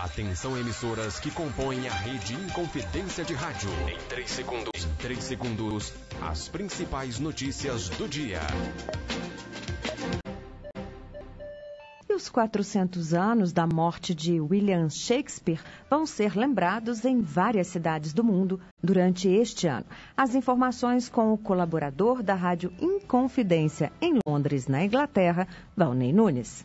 Atenção emissoras que compõem a rede Inconfidência de Rádio. Em três segundos. Em segundos, as principais notícias do dia. E os 400 anos da morte de William Shakespeare vão ser lembrados em várias cidades do mundo durante este ano. As informações com o colaborador da Rádio Inconfidência em Londres, na Inglaterra, Valnei Nunes.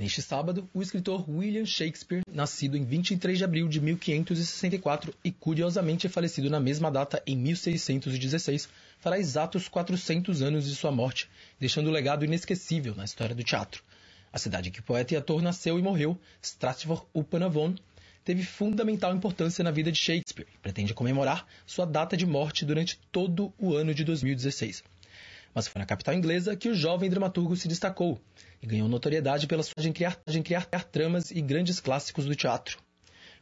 Neste sábado, o escritor William Shakespeare, nascido em 23 de abril de 1564 e curiosamente falecido na mesma data em 1616, fará exatos 400 anos de sua morte, deixando um legado inesquecível na história do teatro. A cidade em que o poeta e ator nasceu e morreu, Stratford upon Avon, teve fundamental importância na vida de Shakespeare e pretende comemorar sua data de morte durante todo o ano de 2016 mas foi na capital inglesa que o jovem dramaturgo se destacou e ganhou notoriedade pela sua em criar, em criar tramas e grandes clássicos do teatro,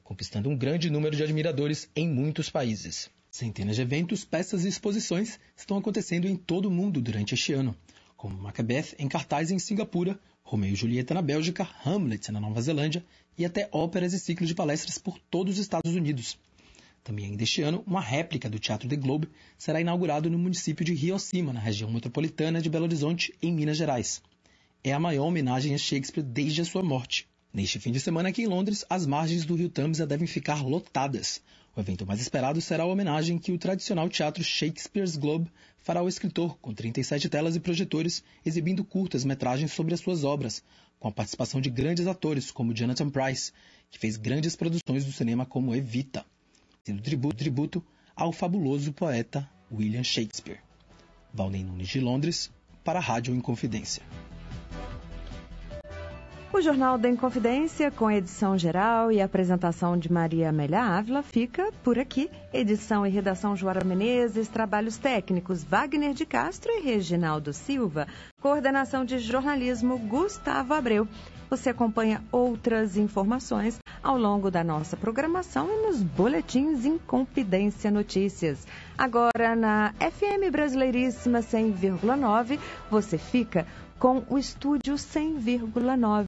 conquistando um grande número de admiradores em muitos países. Centenas de eventos, peças e exposições estão acontecendo em todo o mundo durante este ano, como Macbeth em cartaz em Singapura, Romeu e Julieta na Bélgica, Hamlet na Nova Zelândia e até óperas e ciclos de palestras por todos os Estados Unidos, também ainda este ano, uma réplica do Teatro The Globe será inaugurado no município de Rio Cima, na região metropolitana de Belo Horizonte, em Minas Gerais. É a maior homenagem a Shakespeare desde a sua morte. Neste fim de semana aqui em Londres, as margens do Rio Tamisa devem ficar lotadas. O evento mais esperado será a homenagem que o tradicional teatro Shakespeare's Globe fará ao escritor, com 37 telas e projetores, exibindo curtas metragens sobre as suas obras, com a participação de grandes atores como Jonathan Price, que fez grandes produções do cinema como Evita sendo tributo ao fabuloso poeta William Shakespeare. Valnei Nunes de Londres, para a Rádio Inconfidência. O Jornal da Inconfidência, com edição geral e apresentação de Maria Amélia Ávila, fica por aqui. Edição e redação Joara Menezes, trabalhos técnicos Wagner de Castro e Reginaldo Silva, coordenação de jornalismo Gustavo Abreu. Você acompanha outras informações ao longo da nossa programação e nos boletins Inconfidência Notícias. Agora na FM Brasileiríssima 100,9, você fica com o estúdio 100,9.